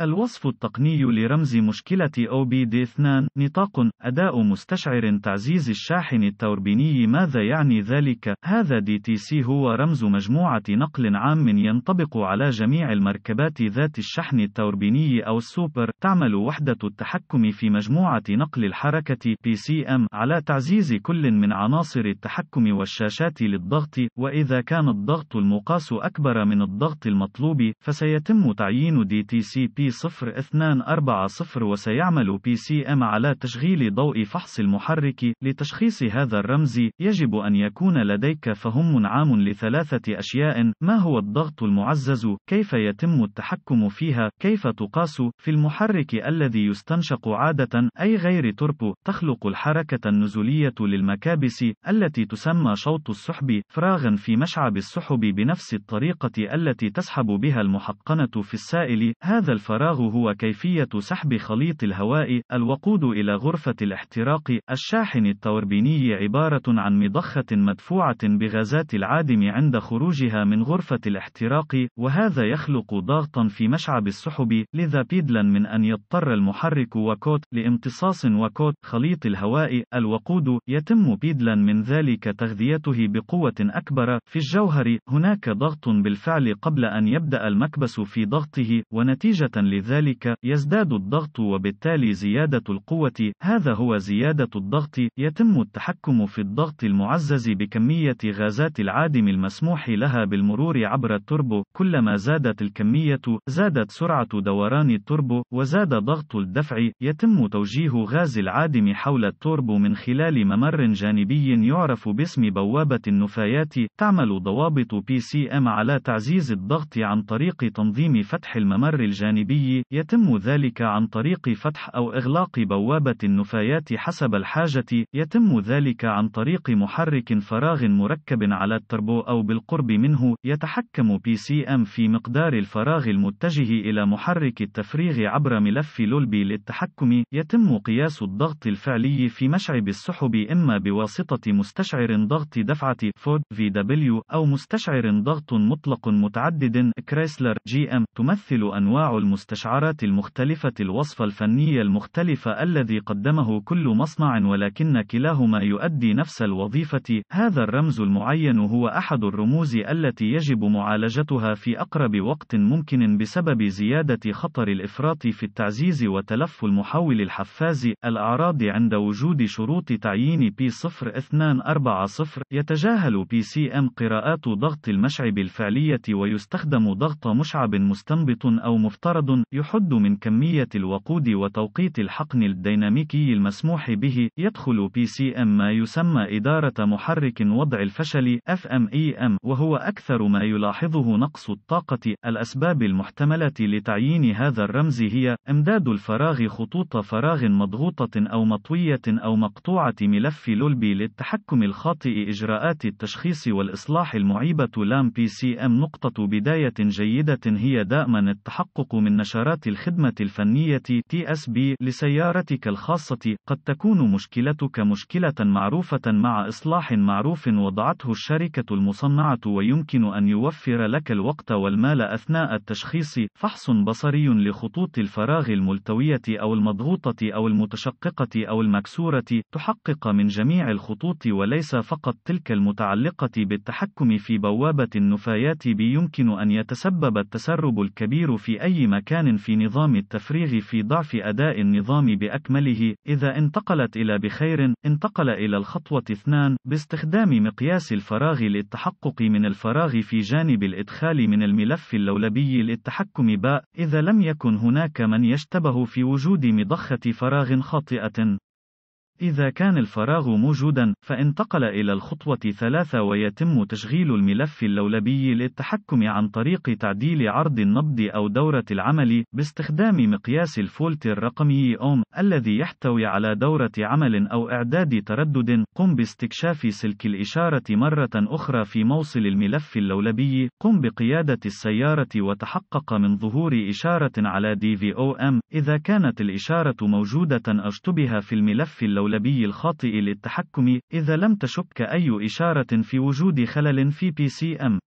الوصف التقني لرمز مشكلة OBD2 نطاق أداء مستشعر تعزيز الشاحن التوربيني ماذا يعني ذلك؟ هذا DTC هو رمز مجموعة نقل عام ينطبق على جميع المركبات ذات الشحن التوربيني أو السوبر تعمل وحدة التحكم في مجموعة نقل الحركة PCM على تعزيز كل من عناصر التحكم والشاشات للضغط وإذا كان الضغط المقاس أكبر من الضغط المطلوب فسيتم تعيين DTCP 0240 وسيعمل بي سي ام على تشغيل ضوء فحص المحرك لتشخيص هذا الرمز يجب أن يكون لديك فهم عام لثلاثة أشياء ما هو الضغط المعزز كيف يتم التحكم فيها كيف تقاس في المحرك الذي يستنشق عادة أي غير تربو تخلق الحركة النزولية للمكابس التي تسمى شوط السحب فراغا في مشعب السحب بنفس الطريقة التي تسحب بها المحقنة في السائل هذا الفراغ الفراغ هو كيفية سحب خليط الهواء الوقود إلى غرفة الاحتراق الشاحن التوربيني عبارة عن مضخة مدفوعة بغازات العادم عند خروجها من غرفة الاحتراق وهذا يخلق ضغطا في مشعب السحب لذا بدلا من أن يضطر المحرك وكوت لامتصاص وكوت خليط الهواء الوقود يتم بدلا من ذلك تغذيته بقوة أكبر في الجوهر هناك ضغط بالفعل قبل أن يبدأ المكبس في ضغطه ونتيجة لذلك، يزداد الضغط وبالتالي زيادة القوة، هذا هو زيادة الضغط، يتم التحكم في الضغط المعزز بكمية غازات العادم المسموح لها بالمرور عبر التربو، كلما زادت الكمية، زادت سرعة دوران التربو، وزاد ضغط الدفع، يتم توجيه غاز العادم حول التوربو من خلال ممر جانبي يعرف باسم بوابة النفايات، تعمل ضوابط PCM على تعزيز الضغط عن طريق تنظيم فتح الممر الجانبي الداخلي يتم ذلك عن طريق فتح أو إغلاق بوابة النفايات حسب الحاجة يتم ذلك عن طريق محرك فراغ مركب على التربو أو بالقرب منه يتحكم بي سي ام في مقدار الفراغ المتجه إلى محرك التفريغ عبر ملف لولبي للتحكم يتم قياس الضغط الفعلي في مشعب السحب إما بواسطة مستشعر ضغط دفعة فود في دبليو أو مستشعر ضغط مطلق متعدد كريسلر جي ام تمثل أنواع المستشعر المستشعرات المختلفة الوصف الفني المختلف الذي قدمه كل مصنع ولكن كلاهما يؤدي نفس الوظيفة. هذا الرمز المعين هو أحد الرموز التي يجب معالجتها في أقرب وقت ممكن بسبب زيادة خطر الإفراط في التعزيز وتلف المحول الحفاز. الأعراض عند وجود شروط تعيين P0240 يتجاهل PCM قراءات ضغط المشعب الفعلية ويستخدم ضغط مشعب مستنبط أو مفترض بعض يحد من كمية الوقود وتوقيت الحقن الديناميكي المسموح به يدخل بي سي ام ما يسمى إدارة محرك وضع الفشل FMEM e وهو أكثر ما يلاحظه نقص الطاقة الأسباب المحتملة لتعيين هذا الرمز هي امداد الفراغ خطوط فراغ مضغوطة أو مطوية أو مقطوعة ملف لولبي للتحكم الخاطئ إجراءات التشخيص والإصلاح المعيبة لام بي سي ام نقطة بداية جيدة هي دائما التحقق من نشرات الخدمة الفنية TSB لسيارتك الخاصة، قد تكون مشكلتك مشكلة معروفة مع إصلاح معروف وضعته الشركة المصنعة ويمكن أن يوفر لك الوقت والمال أثناء التشخيص، فحص بصري لخطوط الفراغ الملتوية أو المضغوطة أو المتشققة أو المكسورة، تحقق من جميع الخطوط وليس فقط تلك المتعلقة بالتحكم في بوابة النفايات بيمكن أن يتسبب التسرب الكبير في أي مكان مكان في نظام التفريغ في ضعف أداء النظام بأكمله، إذا انتقلت إلى بخير، انتقل إلى الخطوة 2 باستخدام مقياس الفراغ للتحقق من الفراغ في جانب الإدخال من الملف اللولبي للتحكم باء، إذا لم يكن هناك من يشتبه في وجود مضخة فراغ خاطئة. إذا كان الفراغ موجودًا، فانتقل إلى الخطوة ثلاثة ويتم تشغيل الملف اللولبي للتحكم عن طريق تعديل عرض النبض أو دورة العمل باستخدام مقياس الفولت الرقمي أوم الذي يحتوي على دورة عمل أو إعداد تردد. قم باستكشاف سلك الإشارة مرة أخرى في موصل الملف اللولبي. قم بقيادة السيارة وتحقق من ظهور إشارة على DVOM إذا كانت الإشارة موجودة اشتبها في الملف اللولبي الدولبي الخاطئ للتحكم إذا لم تشك أي إشارة في وجود خلل في PCM